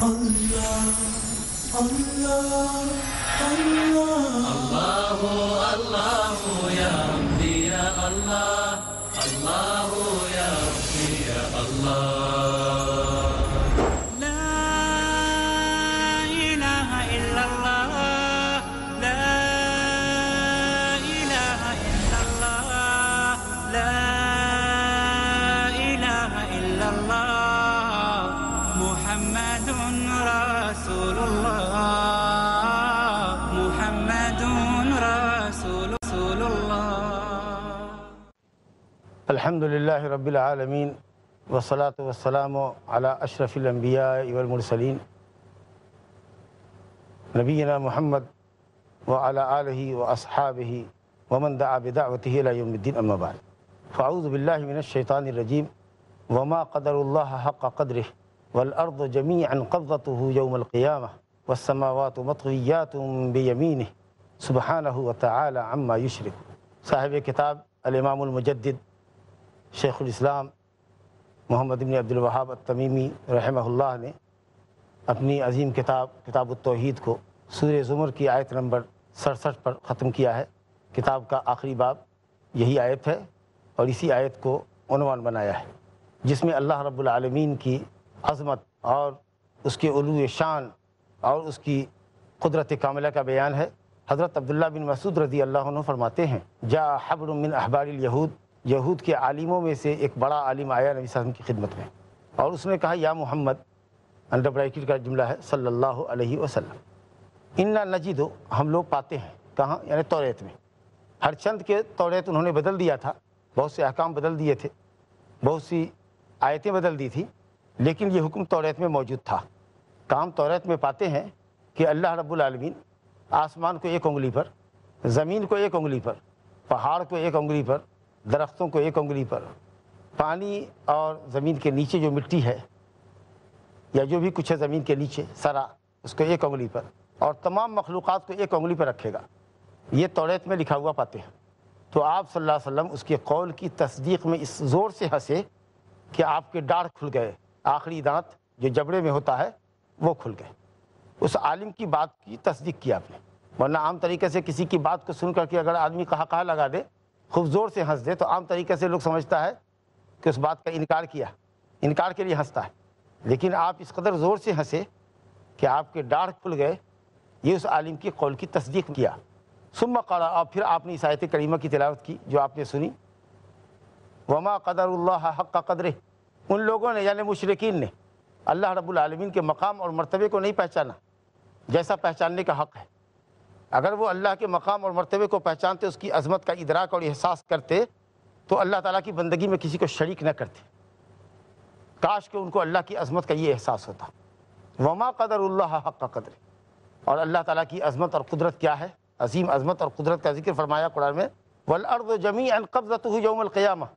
Allah, Allah, Allah. Allahu, Allahu, ya Rabbi, ya Allah. Allahu, ya Rabbi, ya Allah. الحمد لله رب العالمين والصلاة والسلام على أشرف الأنبياء والمرسلين نبينا محمد وعلى آله وأصحابه ومن دعا بدعوته إلى يوم الدين أما بعد فأعوذ بالله من الشيطان الرجيم وما قدر الله حق قدره والأرض جميعا قبضته يوم القيامة والسماوات مطويات بيمينه سبحانه وتعالى عما يشرك صاحب كتاب الإمام المجدد Sheikh-ul-Islam Mohammad इबन अब्दुलवाहाब तमीमी रहमल्ला ने अपनी अजीम किताब किताब तोहद को सूर्य ज़ुमर की आयत नंबर सड़सठ पर ख़त्म किया है किताब का आखिरी बाब यही आयत है और इसी आयत को उनवान बनाया है जिसमें अल्लाह रब्लमीन की अज़मत और उसके उलू शान और उसकी कुदरत कामिला का बयान है हज़रत अब्दुल्ला बिन मसूद रदी अल्लाह फरमाते हैं जा हबरमिन अहबार यहूद यहूद के आलिमों में से एक बड़ा आलिम आया नबी वसम की खिदमत में और उसने कहा या मोहम्मद अंडर का जुमला है सल्लल्लाहु अलैहि वसल्लम इन्ना नजीद हम लोग पाते हैं कहाँ यानी तौरेत में हर चंद के तौरेत उन्होंने बदल दिया था बहुत से अहकाम बदल दिए थे बहुत सी आयतें बदल दी थी लेकिन ये हुक्म तौरेत में मौजूद था काम तौरेत में पाते हैं कि अल्लाह रब्बुल आलमीन आसमान को एक उंगली पर ज़मीन को एक उंगली पर पहाड़ को एक उंगली पर दरख्तों को एक उंगली पर पानी और ज़मीन के नीचे जो मिट्टी है या जो भी कुछ है ज़मीन के नीचे सरा उसको एक उंगली पर और तमाम मखलूक को एक उंगली पर रखेगा ये तोड़ेत में लिखा हुआ पाते हैं तो आप सल्लल्लाहु अलैहि वसल्लम उसके कौल की तस्दीक में इस ज़ोर से हंसे कि आपके डार खुल गए आखिरी दांत जो जबड़े में होता है वो खुल गए उस आलिम की बात की तस्दीक की आपने वरना आम तरीके से किसी की बात को सुन करके अगर आदमी कहा कहा लगा दे खूब ज़ोर से हंस दे तो आम तरीके से लोग समझता है कि उस बात का इनकार किया इनकार के लिए हंसता है लेकिन आप इस कदर ज़ोर से हंसे कि आपके डाढ़ खुल गए ये उस आलिम के कौल की तस्दीक किया सुम कला और फिर आपने इस आयत करीमा की तिलावत की जो आपने सुनी वमा कदर हक का कदर उन लोगों ने यानी मुशरकिन ने अल्लाह रब्बुल रबालमीन के मकाम और मरतबे को नहीं पहचाना जैसा पहचानने का हक़ है अगर वो अल्लाह के मकाम और मरतबे को पहचानते उसकी अजमत का इदराक और एहसास करते तो अल्लाह ताला की बंदगी में किसी को शरीक न करते काश के उनको अल्लाह की अजमत का ये एहसास होता वमा कदर हक का कदर और अल्लाह ताला की अजमत और कुदरत क्या है अजीम अजमत और कुदरत का जिक्र फरमाया कुरान में वल अर्द जमी कब्जत यौमलक़यामा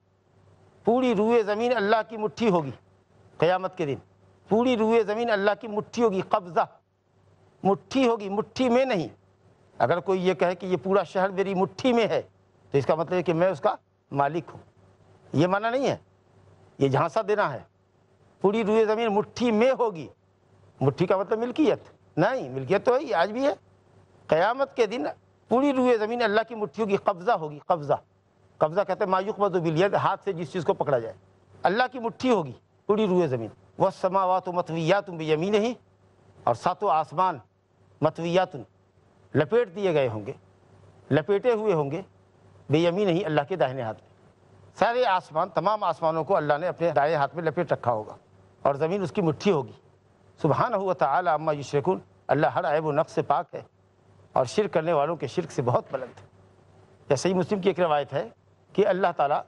पूरी रूए ज़मीन अल्लाह की मुठ्ठी होगी क़यामत के दिन पूरी रूए ज़मीन अल्लाह की मुठ्ठी होगी कब्ज़ा मुठ्ठी होगी मुठ्ठी में नहीं अगर कोई ये कहे कि ये पूरा शहर मेरी मुट्ठी में है तो इसका मतलब है कि मैं उसका मालिक हूँ ये माना नहीं है ये झांसा देना है पूरी रुए ज़मीन मुट्ठी में होगी मुट्ठी का मतलब मिल्कियत नहीं मिल्कियत तो है आज भी है क़यामत के दिन पूरी रुए ज़मीन अल्लाह की मुट्ठियों की कब्ज़ा होगी कब्ज़ा कब्ज़ा कहते हैं मायूक बिलियत हाथ से जिस चीज़ को पकड़ा जाए अल्लाह की मुट्ठी होगी पूरी रुए ज़मीन वह तो मतविया तुम भी यमीन ही और सातों आसमान मतविया तुम लपेट दिए गए होंगे लपेटे हुए होंगे बेयमी नहीं अल्लाह के दाहिने हाथ में सारे आसमान तमाम आसमानों को अल्लाह ने अपने दाएँ हाथ में लपेट रखा होगा और ज़मीन उसकी मुट्ठी होगी सुबहाना हुआ आला अम्मा युशरकुन अल्लाह हर आए नक़ से पाक है और शिर करने वालों के शिरक से बहुत बुलंद है या सही मुस्लिम की एक रवायत है कि अल्लाह ताला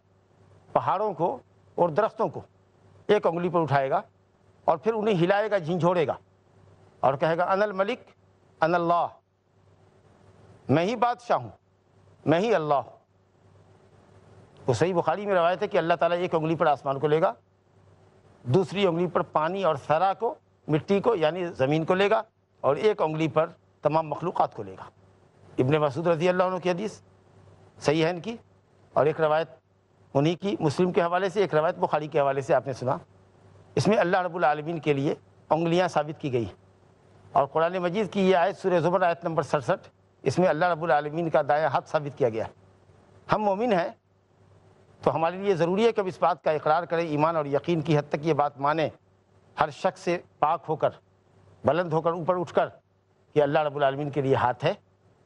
पहाड़ों को और दरख्तों को एक उंगली पर उठाएगा और फिर उन्हें हिलाएगा झिझोड़ेगा और कहेगा अनल मलिक अनल्लाह मैं ही बादशाह हूँ मैं ही अल्लाह हूँ तो सही बुखारी में रवायत है कि अल्लाह ताला एक उंगली पर आसमान को लेगा दूसरी उंगली पर पानी और सरा को मिट्टी को यानी ज़मीन को लेगा और एक उंगली पर तमाम मखलूक़ को लेगा इबन मसूद रजी अल्लाह की हदीस सही है इनकी और एक रवायत उन्हीं की मुस्लिम के हवाले से एक रवायत बुखारी के हवाले से आपने सुना इसमें अल्लाह रबालमीन के लिए उंगलियाँ साबित की गई और कुरान मजीद की यह आयत सूर्य ज़ुबर आयत नंबर सड़सठ इसमें अल्लाह रब्बुल आलमीन का दाया हाथ साबित किया गया हम मोमिन हैं तो हमारे लिए ज़रूरी है कि अब इस बात का इकरार करें ईमान और यकीन की हद तक ये बात माने हर शख्स से पाक होकर बुलंद होकर ऊपर उठकर कि अल्लाह रब्बुल आलमीन के लिए हाथ है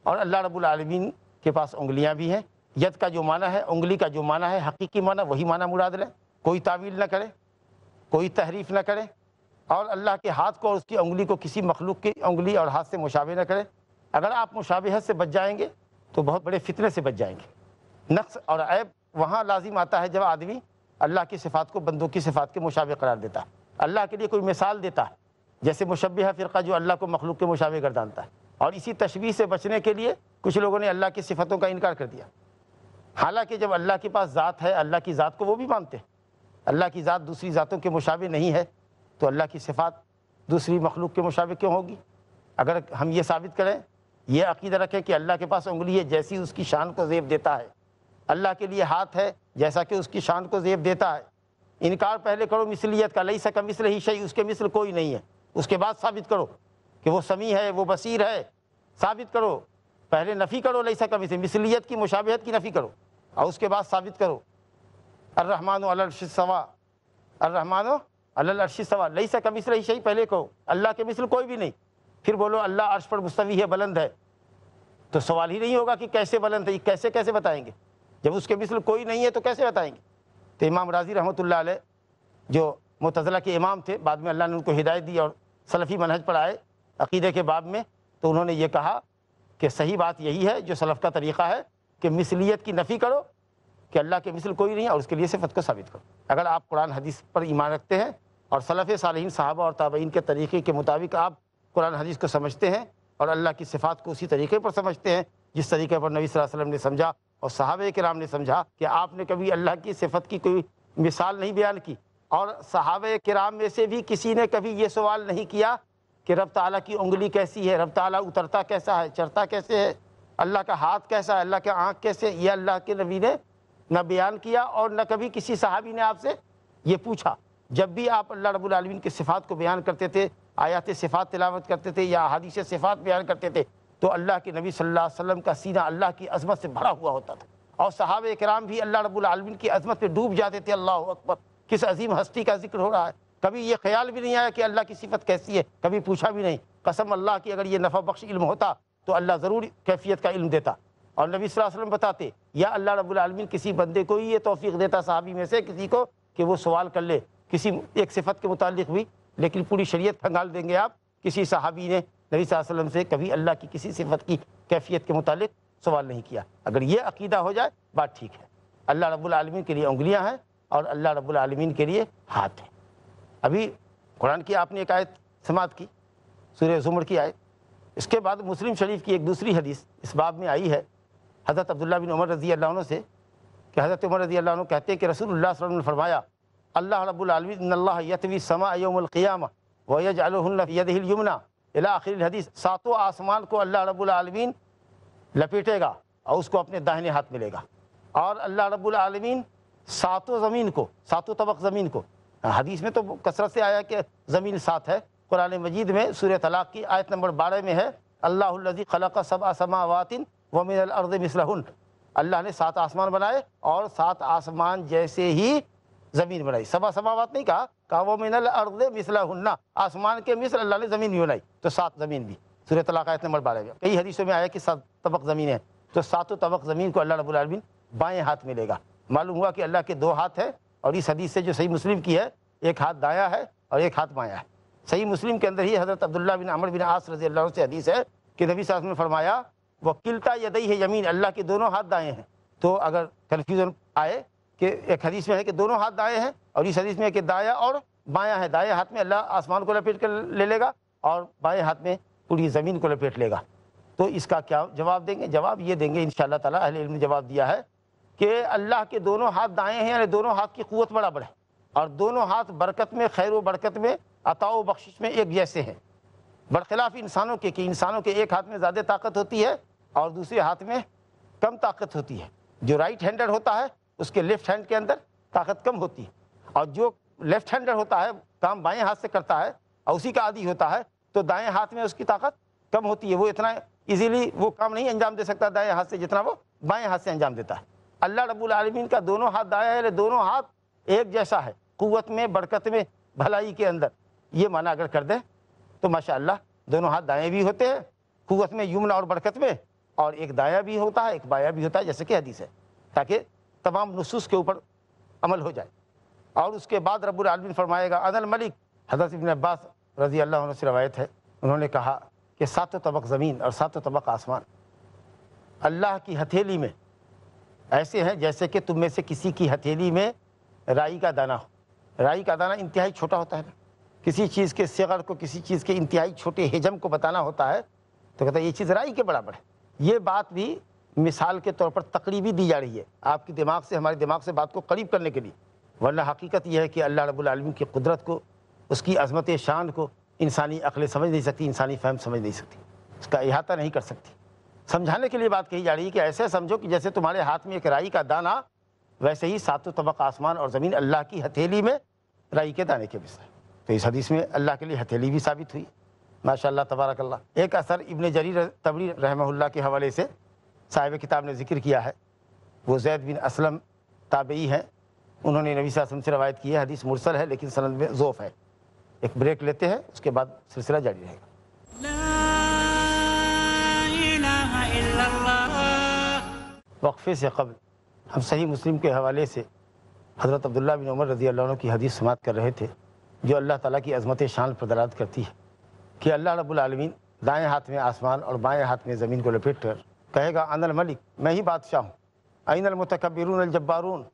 और अल्लाह रब्बुल आलमीन के पास उंगलियाँ भी हैं यद का जो माना है उंगली का जो माना है हकीकी माना वही माना मुराद रहे कोई तावील ना करे कोई तहरीफ ना करे और अल्लाह के हाथ को और उसकी उंगली को किसी मखलूक की उंगली और हाथ से मुशावे ना करें अगर आप मुशाबहत से बच जाएंगे तो बहुत बड़े फितने से बच जाएंगे नक्स और ऐब वहाँ लाजिम आता है जब आदमी अल्लाह की सिफात को बंदों की सिफात के मुशावे करार देता है अल्लाह के लिए कोई मिसाल देता है जैसे मुशबह फ़िरका जो अल्लाह को मखलूक के मुशावे गर्दानता है और इसी तशबी से बचने के लिए कुछ लोगों ने अल्लाह की सिफतों का इनकार कर दिया हालांकि जब अल्लाह के पास ज़ात है अल्लाह की ज़ात को वो भी मानते हैं अल्लाह की ज़ात दूसरी ज़ातों के मुशावे नहीं है तो अल्लाह की सिफात दूसरी मखलूक के मुशावे क्यों होगी अगर हम ये साबित करें ये अकीदा रखे कि अल्लाह के पास उंगली है जैसी उसकी शान को जेब देता है अल्लाह के लिए हाथ है जैसा कि उसकी शान को जेब देता है इनकार पहले करो मिसलियत का लई सका मिसल ही शही उसके मिसल कोई नहीं है उसके बाद साबित करो कि वो समी है वो बसीर है साबित करो पहले नफ़ी करो लई सका मिसल मिसलियत की मुशाबहत की नफ़ी करो और उसके बाद साबित करो अर्रहमान अलशवा अर्रहमान अलरशी सवा लई सका मिसल ही शही पहले कहो अल्लाह के मिसल कोई भी नहीं फिर बोलो अल्लाह अर्श पर मुस्तवी है बुलंद है तो सवाल ही नहीं होगा कि कैसे बुलंद है कैसे कैसे बताएंगे जब उसके मिसल कोई नहीं है तो कैसे बताएंगे तो इमाम राजी रहमत जो मुतज़ला के इमाम थे बाद में अल्लाह ने उनको हिदायत दी और सलफ़ी मनहज पर आए अकीदे के बाब में तो उन्होंने ये कहा कि सही बात यही है जो सलफ़ का तरीक़ा है कि मिसलियत की नफ़ी करो कि अल्लाह के मिसल कोई नहीं है और उसके लिए सिफत को साबित करो अगर आप कुरान हदीस पर ईमान रखते हैं और सलफ़ साल साहबा और ताबीन के तरीक़े के मुताबिक आप कुरान हदीस को समझते हैं और अल्लाह की सिफात को उसी तरीके पर समझते हैं जिस तरीके पर नबी वसल्लम ने समझा और साहब के राम ने समझा कि आपने कभी अल्लाह की सिफत की कोई मिसाल नहीं बयान की और साहब के राम में से भी किसी ने कभी ये सवाल नहीं किया कि रब ताली की उंगली कैसी है रब ताली उतरता कैसा है चढ़ता कैसे है अल्लाह का हाथ कैसा है अल्लाह के आँख कैसे ये अल्लाह के नबी ने न बयान किया और न कभी किसी साहबी ने आपसे ये पूछा जब भी आप अल्लाह रबालमीन की सिफात को बयान करते थे आयात सिफ़ात तिलावत करते थे या हदीस सिफ़ात बयान करते थे तो अल्लाह के नबी सल्लल्लाहु अलैहि वसल्लम का सीना अल्लाह की अजमत से भरा हुआ होता था और सहाब कराम भी अल्लाह रबालमीन की अजमत पर डूब जाते थे अल्लाह अकबर किस अजीम हस्ती का जिक्र हो रहा है कभी ये ख्याल भी नहीं आया कि अल्लाह की सिफत कैसी है कभी पूछा भी नहीं कसम अल्लाह की अगर ये नफ़ा बख्श इल्म होता तो अल्लाह ज़रूर कैफियत का इल्म देता और नबी वसल्लम बताते या अल्लाह रबालमीन किसी बंदे को ही ये तोफ़ी देता साहबी में से किसी को कि वो सवाल कर ले किसी एक सिफत के मुतल भी लेकिन पूरी शरीयत खंगाल देंगे आप किसी सहाबी ने नबी वसल्लम से कभी अल्लाह की किसी सिफत की कैफियत के मुतालिक सवाल नहीं किया अगर ये अकीदा हो जाए बात ठीक है अल्लाह रब्बुल आलमीन के लिए उंगलियाँ हैं और अल्लाह रब्बुल आलमीन के लिए हाथ हैं अभी कुरान की आपने एक आयत समात की सूर्य जुमर की आयत इसके बाद मुस्लिम शरीफ की एक दूसरी हदीस इस बाब में आई है हज़रत अब्दुल्ला बिन उमर रज़ी अल्लाह से कि हज़रत उमर रज़ी अल्लाह कहते हैं कि रसूल फरमाया अल्लाह रबालमीतवी समायाम वजलयमना इला आखिर हदीस सातों आसमान को अल्लाह आलमीन लपेटेगा और उसको अपने दाहिने हाथ मिलेगा और अल्लाह आलमीन सातों ज़मीन को सातों तबक ज़मीन को हदीस में तो कसरत से आया कि ज़मीन सात है कुरान मजीद में सूर्य तलाक़ की आयत नंबर बारह में है अल्लाजी खलक सब असमावातिन वमिन अर्द मिसलहन अल्लाह ने सात आसमान बनाए और सात आसमान जैसे ही ज़मीन बनाई सबा बात नहीं कहा कहा वो मिनल अर्द मिसला हुन्ना आसमान के मिसल अल्लाह ने ज़मीन भी बनाई तो सात ज़मीन भी सूर्य तलाक़ात नंबर बारह में कई हदीसों में आया कि सात तबक ज़मीन है तो सातों तबक ज़मीन को अल्लाह रबालमीन बाएँ हाथ मिलेगा मालूम हुआ कि अल्लाह के दो हाथ है और इस हदीस से जो सही मुस्लिम की है एक हाथ दाया है और एक हाथ बाया है सही मुस्लिम के अंदर ही हज़रत अब्दुल्ला बिन अमर बिन आस रजी अल्लाह से हदीस है कि नबी साहब ने फरमाया वकीलता यदई है यमीन अल्लाह के दोनों हाथ दाएँ हैं तो अगर कन्फ्यूज़न आए कि एक हदीस में है कि दोनों हाथ दाएँ हैं और इस हदीस में है कि दाया और बाया है दाएँ हाथ में अल्लाह आसमान को लपेट कर ले लेगा और बाएँ हाथ में पूरी ज़मीन को लपेट लेगा तो इसका क्या जवाब देंगे जवाब ये देंगे इन शाह तहल ने जवाब दिया है कि अल्लाह के दोनों हाथ दाएँ हैं यानी दोनों हाथ की क़वत बराबर है और दोनों हाथ बरकत में खैर व बरकत में अताओ बख्शिश में एक जैसे हैं बरखिलाफ इंसानों के कि इंसानों के एक हाथ में ज़्यादा ताकत होती है और दूसरे हाथ में कम ताकत होती है जो राइट हैंडर होता है उसके लेफ्ट हैंड के अंदर ताकत कम होती है और जो लेफ्ट हैंडर होता है काम बाएं हाथ से करता है और उसी का आदि होता है तो दाएं हाथ में उसकी ताकत कम होती है वो इतना इजीली वो काम नहीं अंजाम दे सकता दाएं हाथ से जितना वो बाएं हाथ से अंजाम देता है अल्लाह रब्बुल आलमीन का दोनों हाथ दाया है दोनों हाथ एक जैसा है कुत में बरकत में भलाई के अंदर ये माना अगर कर दें तो माशा दोनों हाथ दाएँ भी होते हैं कुत में यमन और बरकत में और एक दाया भी होता है एक बाया भी होता है जैसे कि हदीस है ताकि तमाम नसूस के ऊपर अमल हो जाए और उसके बाद रब्बुल आलमीन फरमाएगा अनल मलिक हजरत इबन अब्बास रजी अल्लाह से रवायत है उन्होंने कहा कि सातों तबक ज़मीन और सातों तबक आसमान अल्लाह की हथेली में ऐसे हैं जैसे कि तुम में से किसी की हथेली में राई का दाना हो राई का दाना इंतहाई छोटा होता है ना किसी चीज़ के सगर को किसी चीज़ के इंतहाई छोटे हजम को बताना होता है तो कहता है ये चीज़ राई के बराबर है ये बात भी मिसाल के तौर पर तकरीबी दी जा रही है आपके दिमाग से हमारे दिमाग से बात को करीब करने के लिए वरना हकीकत यह है कि अल्लाह रबालमीन की कुदरत को उसकी अजमत शान को इंसानी अकल समझ नहीं सकती इंसानी फहम समझ नहीं सकती उसका अहाता नहीं कर सकती समझाने के लिए बात कही जा रही है कि ऐसे समझो कि जैसे तुम्हारे हाथ में एक राई का दाना वैसे ही सातों तबक आसमान और ज़मीन अल्लाह की हथेली में राई के दाने के मिसरा तो इस हदीस में अल्लाह के लिए हथेली भी साबित हुई माशा तबारकल्ला एक असर इबन जरीर तबरी रहमल्ला के हवाले से साहिब किताब ने जिक्र किया है वो जैद बिन असलम ताबई हैं उन्होंने नबी वसम से रवायत की है हदीस मुरसल है लेकिन सनद में जोफ़ है एक ब्रेक लेते हैं उसके बाद सिलसिला जारी रहेगा वक्फे से कबल हम सही मुस्लिम के हवाले से हज़रत अब्दुल्ला बिन उमर रजी अल्लाह की हदीस समात कर रहे थे जो अल्लाह ताला की अजमत शान पर दलात करती है कि अल्लाह रब्बुल रबालमीन दाएँ हाथ में आसमान और बाएँ हाथ में ज़मीन को लपेट कर कहेगा अनल मलिक मैं ही बादशाह हूँ अन अलमतकबरून अलजब्बारून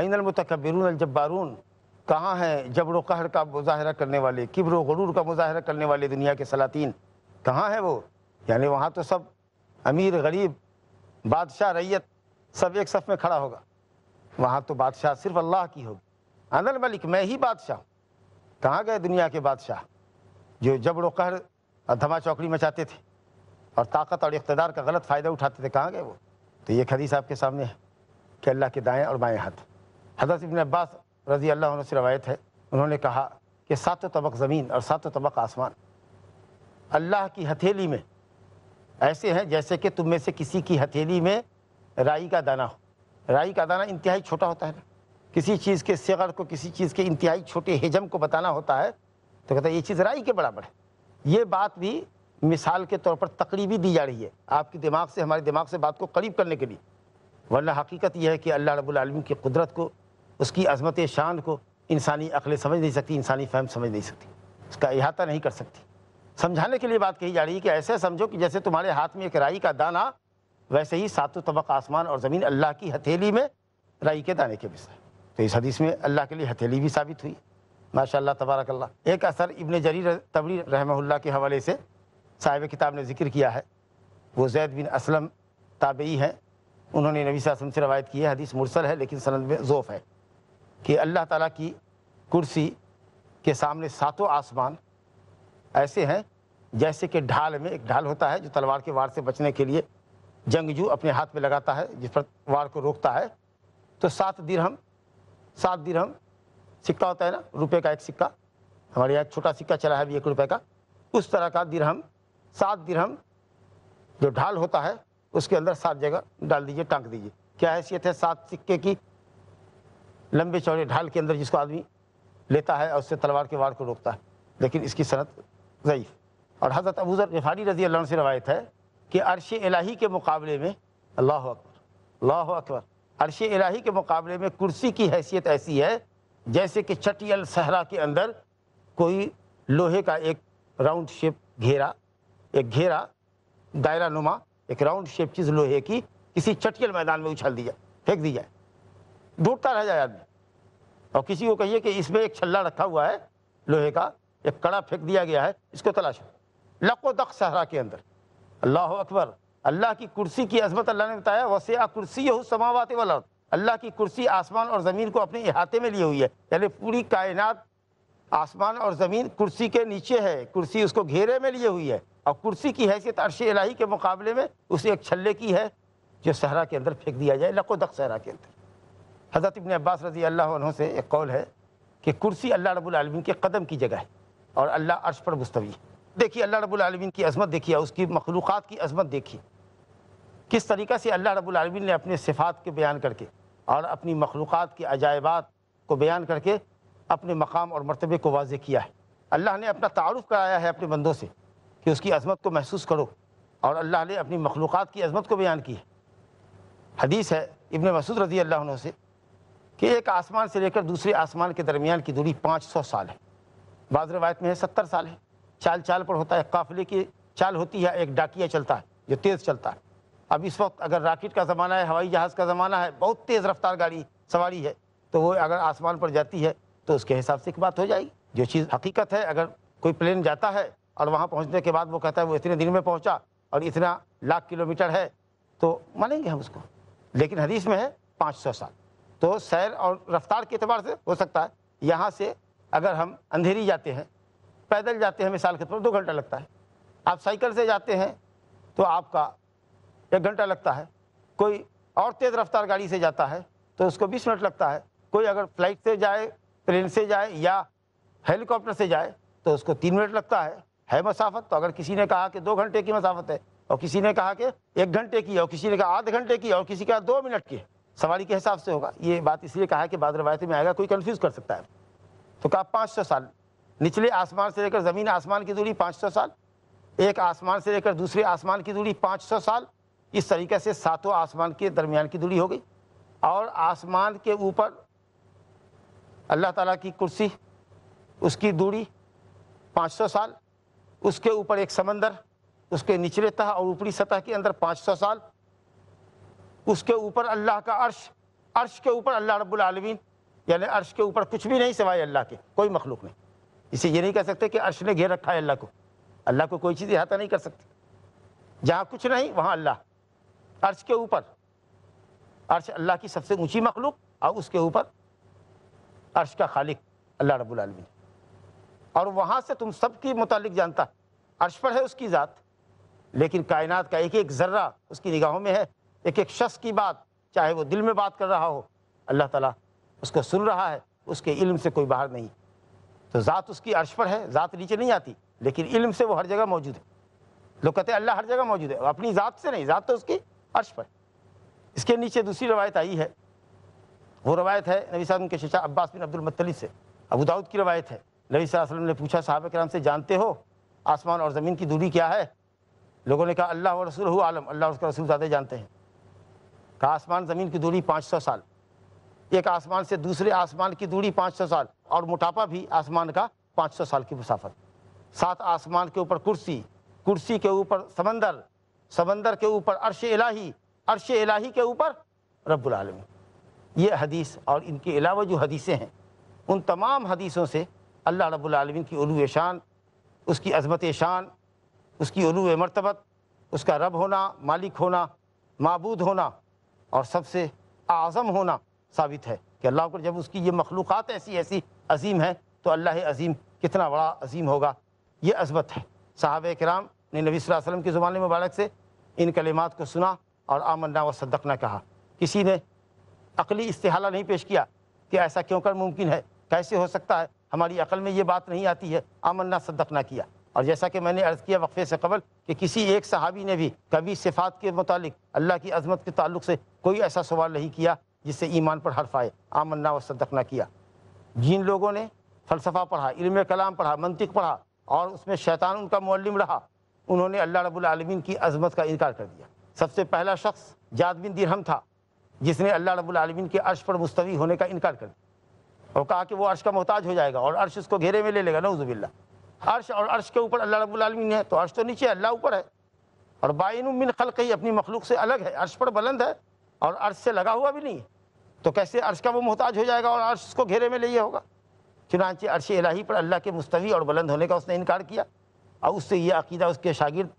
अन अलमतकबरून अलजब्बारून कहाँ हैं जबर कहर का मुजाहरा करने वाले किब्र गरूर का मुजाहरा करने वाले दुनिया के सलातीन कहाँ हैं वो यानी वहाँ तो सब अमीर गरीब बादशाह रैयत सब एक सफ़ में खड़ा होगा वहाँ तो बादशाह सिर्फ अल्लाह की होगी अनल मलिक मैं ही बादशाह हूँ कहाँ गए दुनिया के बादशाह जो जबर कहर धमा चौकड़ी मचाते थे और ताकत और इकतदार का गलत फ़ायदा उठाते थे कहाँ गए वो तो ये हदीस आपके सामने है कि अल्लाह के दाएँ और बाएँ हाथ हजरत इबन अब्बास रजी अल्लाह से रवायत है उन्होंने कहा कि सातों तबक ज़मीन और सातों तबक आसमान अल्लाह की हथेली में ऐसे हैं जैसे कि तुम में से किसी की हथेली में राई का दाना हो राई का दाना इंतहाई छोटा होता है ना किसी चीज़ के सगर को किसी चीज़ के इंतहाई छोटे हिजम को बताना होता है तो कहता है ये चीज़ राई के बराबर है ये बात भी मिसाल के तौर पर तकरीबी दी जा रही है आपके दिमाग से हमारे दिमाग से बात को करीब करने के लिए वरना हकीकत यह है कि अल्लाह रबालमीन की कुदरत को उसकी अजमत शान को इंसानी अकल समझ नहीं सकती इंसानी फहम समझ नहीं सकती उसका अहाता नहीं कर सकती समझाने के लिए बात कही जा रही है कि ऐसे समझो कि जैसे तुम्हारे हाथ में एक राई का दाना वैसे ही सातों तबक आसमान और ज़मीन अल्लाह की हथेली में राई के दाने के मिसाल तो इस हदीस में अल्लाह के लिए हथेली भी साबित हुई माशा तबारकल्ला एक असर इबन जरीर तबरी रहमल्ला के हवाले से साहिब किताब ने जिक्र किया है वो जैद बिन असलम ताबई हैं उन्होंने नबी वसम से रवायत की है हदीस मुरसल है लेकिन सनद में ज़ोफ़ है कि अल्लाह ताला की कुर्सी के सामने सातों आसमान ऐसे हैं जैसे कि ढाल में एक ढाल होता है जो तलवार के वार से बचने के लिए जंगजू अपने हाथ में लगाता है जिस पर वार को रोकता है तो सात दिरहम सात दिरहम सिक्का होता है ना रुपये का एक सिक्का हमारे यहाँ छोटा सिक्का चला है अभी एक रुपये का उस तरह का दिरहम सात दिरहम जो ढाल होता है उसके अंदर सात जगह डाल दीजिए टांग दीजिए क्या हैसियत है सात सिक्के की लंबे चौड़े ढाल के अंदर जिसको आदमी लेता है और उससे तलवार के वार को रोकता है लेकिन इसकी सनत ज़यीफ़ और हज़रत अबूज़र गफारी रजी अल्लाह से रवायत है कि अरश इलाही के मुकाबले में अल्लाह अकबर अल्लाह अकबर अरश इलाही के मुकाबले में कुर्सी की हैसियत ऐसी है जैसे कि चटियल सहरा के अंदर कोई लोहे का एक राउंड शेप घेरा एक घेरा दायरा नुमा एक राउंड शेप चीज लोहे की किसी चटकेल मैदान में उछल दिया फेंक दी जाए ढूंढता रह जाए आदमी और किसी को कहिए कि इसमें एक छल्ला रखा हुआ है लोहे का एक कड़ा फेंक दिया गया है इसको तलाशो लको दख सहरा के अंदर अल्लाह अकबर अल्लाह की कुर्सी की अजमत अल्लाह ने बताया वसे आ कुर्सी हो समावाते वाला अल्लाह की कुर्सी आसमान और ज़मीन को अपने अहाते में लिए हुई है यानी पूरी कायनात आसमान और ज़मीन कुर्सी के नीचे है कुर्सी उसको घेरे में लिए हुई है और कुर्सी की हैसियत अरश इलाही के मुकाबले में उसे एक छल्ले की है जो सहरा के अंदर फेंक दिया जाए लकोदक सहरा के अंदर हज़रत इबन अब्बास रजी अल्लाह से एक कौल है कि कुर्सी अल्लाह रबालमीन के कदम की जगह है और अल्लाह अर्श पर मुस्तवी है देखिए अल्लाह रबालमीन की अजमत देखिए उसकी मखलूक़ की अजमत देखिए किस तरीक़े से अल्लाह रबालमीन ने अपने सिफात के बयान करके और अपनी मखलूक़ के अजायबात को बयान करके अपने मकाम और मरतबे को वाज किया है अल्लाह ने अपना तारफ़ कराया है अपने बंदों से कि उसकी अजमत को महसूस करो और अल्लाह ने अपनी मखलूक़ की अजमत को बयान की है हदीस है इबन मसूद रजी अल्लाह से कि एक आसमान से लेकर दूसरे आसमान के दरमियान की दूरी पाँच सौ साल है बाज़ रवायत में है सत्तर साल है चाल चाल पर होता है काफिले की चाल होती है एक डाकिया चलता है जो तेज़ चलता है अब इस वक्त अगर राकेट का ज़माना है हवाई जहाज़ का ज़माना है बहुत तेज़ रफ्तार गाड़ी सवारी है तो वो अगर आसमान पर जाती है तो उसके हिसाब से एक बात हो जाएगी जो चीज़ हकीकत है अगर कोई प्लेन जाता है और वहाँ पहुँचने के बाद वो कहता है वो इतने दिन में पहुँचा और इतना लाख किलोमीटर है तो मानेंगे हम उसको लेकिन हदीस में है पाँच सौ साल तो सैर और रफ्तार के अतबार से हो सकता है यहाँ से अगर हम अंधेरी जाते हैं पैदल जाते हैं मिसाल के तौर पर दो घंटा लगता है आप साइकिल से जाते हैं तो आपका एक घंटा लगता है कोई और तेज़ रफ्तार गाड़ी से जाता है तो उसको बीस मिनट लगता है कोई अगर फ्लाइट से जाए प्लेन से जाए या हेलीकॉप्टर से जाए तो उसको तीन मिनट लगता है है मसाफत तो अगर किसी ने कहा कि दो घंटे की मसाफत है और किसी ने कहा कि एक घंटे की और किसी ने कहा आधे घंटे की और किसी का दो मिनट की सवारी के हिसाब से होगा ये बात इसलिए कहा कि बाद रवायती में आएगा कोई कन्फ्यूज़ कर सकता है तो कहा पाँच सौ साल निचले आसमान से लेकर ज़मीन आसमान की दूरी पाँच सौ साल एक आसमान से लेकर दूसरे आसमान की दूरी पाँच सौ साल इस तरीके से सातों आसमान के दरमियान की दूरी हो गई और आसमान के ऊपर अल्लाह ताला की कुर्सी उसकी दूरी 500 साल उसके ऊपर एक समंदर उसके निचले तह और ऊपरी सतह के अंदर 500 साल उसके ऊपर अल्लाह का अर्श अर्श के ऊपर अल्लाह रब्बुल आलमीन यानी अर्श के ऊपर कुछ भी नहीं सिवाय अल्लाह के कोई मखलूक नहीं इसे ये नहीं कह सकते कि अर्श ने घेर रखा है अल्लाह को अल्लाह को कोई चीज़ अहाता नहीं कर सकती जहाँ कुछ नहीं वहाँ अल्लाह अर्श के ऊपर अर्श अल्लाह की सबसे ऊँची मखलूक और उसके ऊपर अर्श का खालिक अल्लाह रबालमीन और वहाँ से तुम सब की मुतलिक जानता है अर्श पर है उसकी ज़ात लेकिन कायनात का एक एक ज़र्रा उसकी निगाहों में है एक एक शख्स की बात चाहे वो दिल में बात कर रहा हो अल्लाह ताला उसको सुन रहा है उसके इल्म से कोई बाहर नहीं तो ज़ात उसकी अर्श पर है ज़ात नीचे नहीं आती लेकिन इल्म से वो हर जगह मौजूद है लोग कहते हैं अल्लाह हर जगह मौजूद है अपनी ज़ात से नहीं ज़ात तो उसकी अर्श पर इसके नीचे दूसरी रवायत आई है वो रवायत है नबी साहब के शशा अब्बास बिन अब्दुलमतली से अबू दाऊद की रवायत है नबी वसल्लम ने पूछा साहब कराम से जानते हो आसमान और ज़मीन की दूरी क्या है लोगों ने कहा अल्लाह और रसूल आलम अल्लाह और उसका रसूल ज़्यादा जानते हैं कहा आसमान ज़मीन की दूरी पाँच सौ साल एक आसमान से दूसरे आसमान की दूरी पाँच सौ साल और मोटापा भी आसमान का पाँच सौ साल की मुसाफत सात आसमान के ऊपर कुर्सी कुर्सी के ऊपर समंदर समंदर के ऊपर अरश इलाही अरश इलाही के ऊपर रब्बुल आलमी ये हदीस और इनके अलावा जो हदीसें हैं उन तमाम हदीसों से अल्लाह रब्लमिन की उलू शान उसकी अजमत शान उसकी उलू मरतबत उसका रब होना मालिक होना मबूद होना और सबसे आज़म होना साबित है कि अल्लाह को जब उसकी ये मखलूक़ ऐसी ऐसी अजीम है तो अल्लाह अजीम कितना बड़ा अजीम होगा ये अजमत है साहब कराम ने नबी वसम के ज़ुबान मुबारक से इन कलिमात को सुना और आमन्ना व सदकना कहा किसी ने अकली इस्तेहाला नहीं पेश किया कि ऐसा क्यों कर मुमकिन है कैसे हो सकता है हमारी अकल में ये बात नहीं आती है आमन्ना सदक ना किया और जैसा कि मैंने अर्ज़ किया वक्फे से कबल कि किसी एक सहाबी ने भी कभी सिफात के मुतालिक अल्लाह की अजमत के ताल्लुक से कोई ऐसा सवाल नहीं किया जिससे ईमान पर हर्फ आए आमन्ना व सदक ना किया जिन लोगों ने फ़लसफ़ा पढ़ा इल्म कलाम पढ़ा मनतिक पढ़ा और उसमें शैतान उनका मौलम रहा उन्होंने अल्लाह रबालमीन की अजमत का इनकार कर दिया सबसे पहला शख्स जादबिन दिरहम था जिसने अल्लाह रब्बुल आलमीन के अर्श पर मुस्तवी होने का इनकार कर दिया और कहा कि वो अर्श का मोहताज हो जाएगा और अर्श उसको घेरे में ले लेगा नौजुबिल्ला अर्श और अर्श के ऊपर अल्लाह रब्बुल आलमीन है तो अर्श तो नीचे अल्लाह ऊपर है और बाइन मिन खलक ही अपनी मखलूक से अलग है अर्श पर बुलंद है और अर्श से लगा हुआ भी नहीं है तो कैसे अर्श का वो मोहताज हो जाएगा और अर्श उसको घेरे में ले होगा चुनानचे अर्श इलाही पर अल्लाह के मुस्तवी और बुलंद होने का उसने इनकार किया और उससे यह अकीदा उसके शागिर्द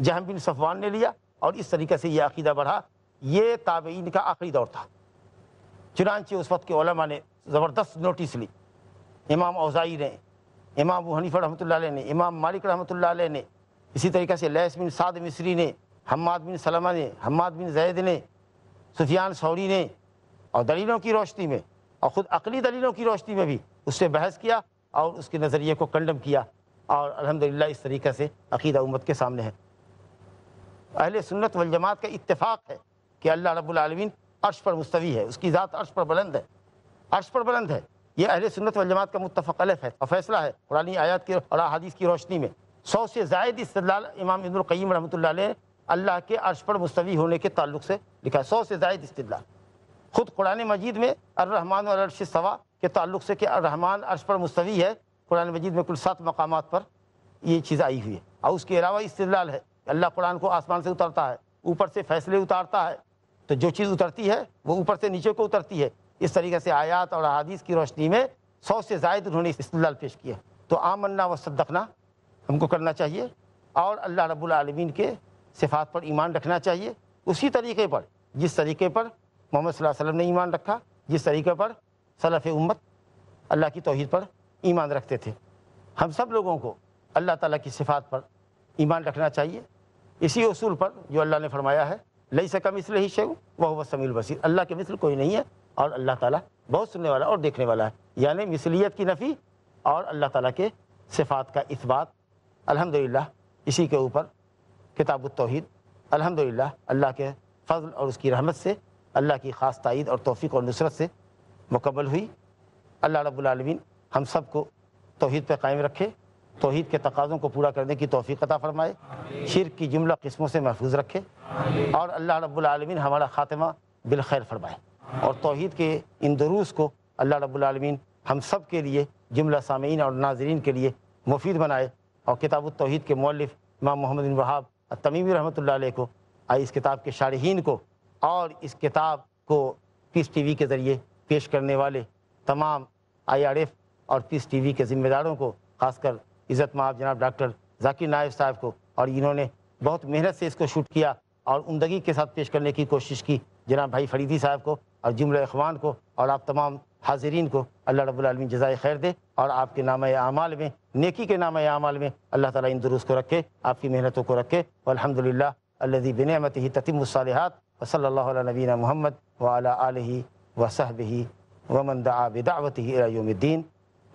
जहम बिन सफ़वान ने लिया और इस तरीके से यह अकीदा बढ़ा ये ताबेइन का आखिरी दौर था चुनानचे उस वक्त के ओलमा ने ज़बरदस्त नोटिस ली इमाम अवजाई ने इमाम हनीफ़ रहमत ने इमाम मालिक रहमत ने इसी तरीके से लैस बिन साद मिसरी ने हमाद बिन सलमा ने हमाद बिन जैद ने सुफियान सौरी ने और दलीलों की रोशनी में और ख़ुद अकली दलीलों की रोशनी में भी उससे बहस किया और उसके नज़रिए को कंडम किया और अल्हम्दुलिल्लाह इस तरीक़े से अकीदा उम्मत के सामने है अहल सुन्नत वलजमात का इत्तेफाक़ है कि अल्लाह रबालमीन अर्श पर मुस्तवी है उसकी ज़ात अर्श पर बुलंद है अर्श पर बुलंद है ये अहले सुन्नत वजमात का मुतफ़ अलफ है और फैसला है पुरानी आयात की और हदीस की रोशनी में सौ से जायद इस्तलाल इमाम इब्नकईम रहमत ला अल्लाह के अर्श पर मुस्तवी होने के ताल्लुक से लिखा है सौ से जायद इस्तलाल खुद कुरान मजीद में अर्रहमान और अर्श सवा के ताल्लुक से कि अर्रहमान अर्श पर मुस्तवी है कुरान मजीद में कुल सात मकाम पर ये चीज़ आई हुई है और उसके अलावा इस्तलाल है अल्लाह कुरान को आसमान से उतारता है ऊपर से फैसले उतारता है तो जो चीज़ उतरती है वो ऊपर से नीचे को उतरती है इस तरीके से आयात और अदीस की रोशनी में सौ से जायद उन्होंने इस्तलाल पेश किया तो आमन्ना व सदकना हमको करना चाहिए और अल्लाह रबालमीन के सिफात पर ईमान रखना चाहिए उसी तरीके पर जिस तरीके पर मोहम्मद वसल्लम ने ईमान रखा जिस तरीके पर सलफ़ उम्मत अल्लाह की तोहद पर ईमान रखते थे हम सब लोगों को अल्लाह ताला की सिफात पर ईमान रखना चाहिए इसी असूल पर जो अल्लाह ने फरमाया है लई सका मिसल ही शेव वह समील बसीर अल्लाह के मिसल कोई नहीं है और अल्लाह ताला बहुत सुनने वाला और देखने वाला है यानी मिसलियत की नफ़ी और अल्लाह ताला के सिफात का इस्बात अल्हम्दुलिल्लाह इसी के ऊपर किताब तोहद अल्हम्दुलिल्लाह अल्लाह के फजल और उसकी रहमत से अल्लाह की ख़ास तइद और तोफ़ी और नुसरत से मुकम्मल हुई अल्लाह रब्बुल रबालमीन हम सब को तोहद पर कायम रखे तोहद के तकाज़ों को पूरा करने की तोफ़ी फ़रमाए शिर की जुमला किस्मों से महफूज रखे और अल्लाह रबालमीन हमारा ख़ात्मा बिलखैर फरमाए और तोहद के इन दरूस को अल्लाह रब्लमिन हम सब के लिए जुमला सामीन और नाजरीन के लिए मुफीद बनाए और किताब तोहद के मौलफ इमाम मोहम्मद बिन वहाब तमीमी रहमत को इस किताब के शारहन को और इस किताब को पीस टी वी के ज़रिए पेश करने वाले तमाम आई आर एफ़ और पीस टी वी के ज़िम्मेदारों को खासकर इज़्ज़त माफ जनाब डॉक्टर जाकिर नायब साहब को और इन्होंने बहुत मेहनत से इसको शूट किया और उमदगी के साथ पेश करने की कोशिश की जनाब भाई फरीदी साहब को और जुमर अखवान को और आप तमाम हाजरीन को अल्लाह रबालमीन जजाय खैर दे और आपके नाम अमाल में नेकी के नाम अमाल में अल्लाह ताला इन दुरुस्त को रखे आपकी मेहनतों को रखे अलहमदिल्ला अल्लि बिनमत ही ततिमसालहत वसल नबीना मोहम्मद वाल वसहब वमंदा बिदावत ही योमद्दीन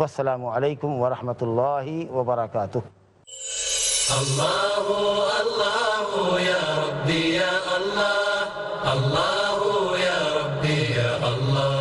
والسلام عليكم ورحمة الله وبركاته الله الله يا ربي يا الله الله يا ربي يا الله